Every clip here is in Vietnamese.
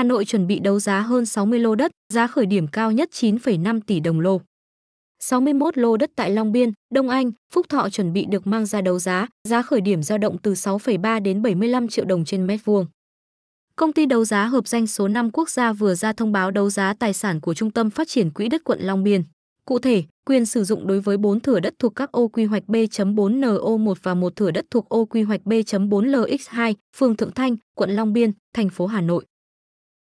Hà Nội chuẩn bị đấu giá hơn 60 lô đất, giá khởi điểm cao nhất 9,5 tỷ đồng lô. 61 lô đất tại Long Biên, Đông Anh, Phúc Thọ chuẩn bị được mang ra đấu giá, giá khởi điểm dao động từ 6,3 đến 75 triệu đồng trên mét vuông. Công ty đấu giá hợp danh số 5 quốc gia vừa ra thông báo đấu giá tài sản của Trung tâm Phát triển Quỹ đất quận Long Biên. Cụ thể, quyền sử dụng đối với 4 thửa đất thuộc các ô quy hoạch B.4NO1 và một thửa đất thuộc ô quy hoạch B.4LX2, phường Thượng Thanh, quận Long Biên, thành phố Hà Nội.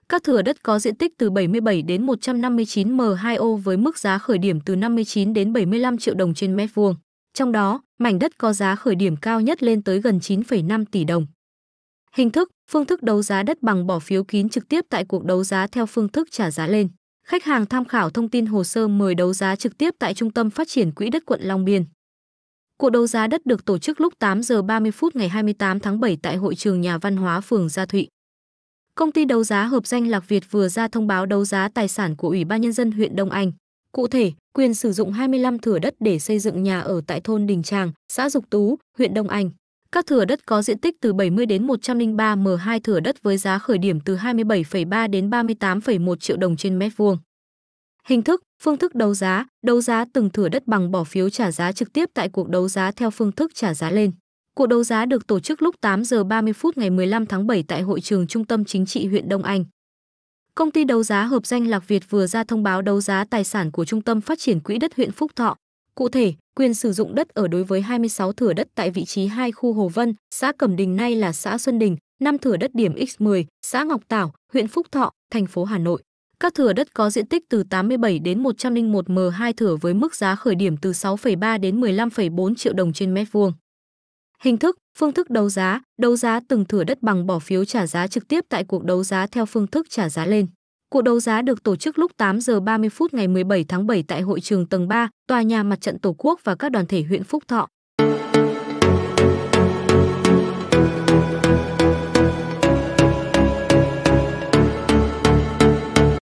Các thửa đất có diện tích từ 77 đến 159 m2o với mức giá khởi điểm từ 59 đến 75 triệu đồng trên mét vuông. Trong đó, mảnh đất có giá khởi điểm cao nhất lên tới gần 9,5 tỷ đồng. Hình thức, phương thức đấu giá đất bằng bỏ phiếu kín trực tiếp tại cuộc đấu giá theo phương thức trả giá lên. Khách hàng tham khảo thông tin hồ sơ mời đấu giá trực tiếp tại Trung tâm Phát triển Quỹ đất quận Long Biên. Cuộc đấu giá đất được tổ chức lúc 8 giờ 30 phút ngày 28 tháng 7 tại hội trường nhà văn hóa phường Gia Thụy. Công ty đấu giá hợp danh Lạc Việt vừa ra thông báo đấu giá tài sản của Ủy ban Nhân dân huyện Đông Anh. Cụ thể, quyền sử dụng 25 thửa đất để xây dựng nhà ở tại thôn Đình Tràng, xã Dục Tú, huyện Đông Anh. Các thửa đất có diện tích từ 70 đến 103 m2 thửa đất với giá khởi điểm từ 27,3 đến 38,1 triệu đồng trên mét vuông. Hình thức, phương thức đấu giá, đấu giá từng thửa đất bằng bỏ phiếu trả giá trực tiếp tại cuộc đấu giá theo phương thức trả giá lên. Cuộc đấu giá được tổ chức lúc 8 giờ 30 phút ngày 15 tháng 7 tại hội trường Trung tâm Chính trị huyện Đông Anh. Công ty đấu giá hợp danh Lạc Việt vừa ra thông báo đấu giá tài sản của Trung tâm Phát triển Quỹ đất huyện Phúc Thọ. Cụ thể, quyền sử dụng đất ở đối với 26 thửa đất tại vị trí hai khu Hồ Vân, xã Cẩm Đình nay là xã Xuân Đình, 5 thửa đất điểm X10, xã Ngọc Tảo, huyện Phúc Thọ, thành phố Hà Nội. Các thửa đất có diện tích từ 87 đến 101 m2 thửa với mức giá khởi điểm từ 6,3 đến 15,4 triệu đồng trên mét vuông. Hình thức, phương thức đấu giá, đấu giá từng thửa đất bằng bỏ phiếu trả giá trực tiếp tại cuộc đấu giá theo phương thức trả giá lên. Cuộc đấu giá được tổ chức lúc 8 giờ 30 phút ngày 17 tháng 7 tại hội trường tầng 3, tòa nhà mặt trận Tổ quốc và các đoàn thể huyện Phúc Thọ,